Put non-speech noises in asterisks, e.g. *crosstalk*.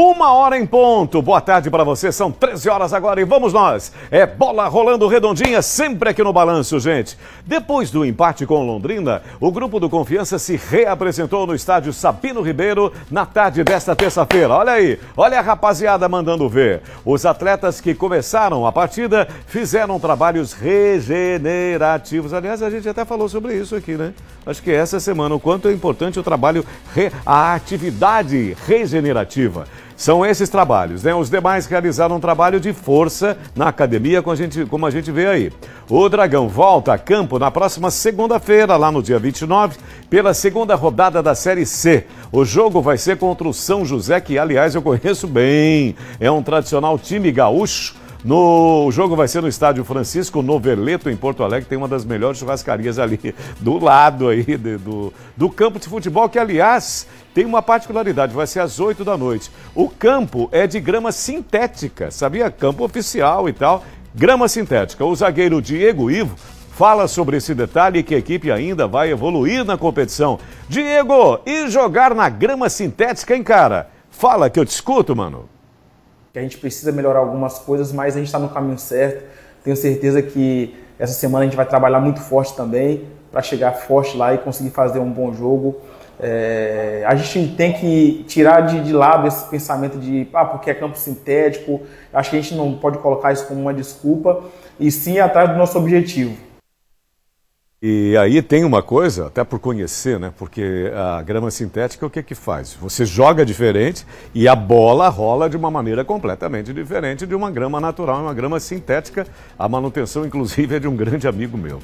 Uma hora em ponto. Boa tarde para você. São 13 horas agora e vamos nós. É bola rolando redondinha sempre aqui no Balanço, gente. Depois do empate com Londrina, o grupo do Confiança se reapresentou no estádio Sabino Ribeiro na tarde desta terça-feira. Olha aí, olha a rapaziada mandando ver. Os atletas que começaram a partida fizeram trabalhos regenerativos. Aliás, a gente até falou sobre isso aqui, né? Acho que essa semana o quanto é importante o trabalho, a atividade regenerativa. São esses trabalhos, né? Os demais realizaram um trabalho de força na academia, como a gente, como a gente vê aí. O Dragão volta a campo na próxima segunda-feira, lá no dia 29, pela segunda rodada da Série C. O jogo vai ser contra o São José, que aliás eu conheço bem. É um tradicional time gaúcho no o jogo vai ser no estádio Francisco Noveleto, em Porto Alegre, tem uma das melhores churrascarias ali *laughs* do lado aí de, do, do campo de futebol, que aliás tem uma particularidade, vai ser às 8 da noite. O campo é de grama sintética, sabia? Campo oficial e tal, grama sintética. O zagueiro Diego Ivo fala sobre esse detalhe que a equipe ainda vai evoluir na competição. Diego, e jogar na grama sintética, hein, cara? Fala que eu te escuto, mano que a gente precisa melhorar algumas coisas, mas a gente está no caminho certo. Tenho certeza que essa semana a gente vai trabalhar muito forte também para chegar forte lá e conseguir fazer um bom jogo. É, a gente tem que tirar de, de, lado esse pensamento de ah, porque é campo sintético. Acho que a gente não pode colocar isso como uma desculpa e sim atrás do nosso objetivo. E aí tem uma coisa, até por conhecer, né? Porque a grama sintética, o que que faz? Você joga diferente e a bola rola de uma maneira completamente diferente de uma grama natural, uma grama sintética. A manutenção, inclusive, é de um grande amigo meu.